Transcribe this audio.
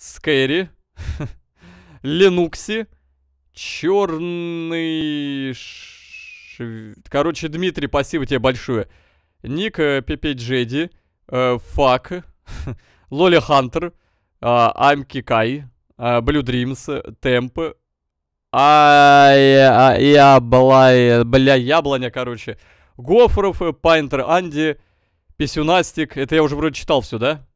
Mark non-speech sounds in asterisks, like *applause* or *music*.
Скэри, Ленукси, Черный... Ш... Короче, Дмитрий, спасибо тебе большое. Ник, э, Пепе э, Фак, *laughs* Лоли Хантер, э, Айм Кикай, Блю Дримс, Темп, а, Яблоня, бля, яблоня, короче. Гофров, Пайнтер, Анди, Писюнастик. Это я уже вроде читал все, да?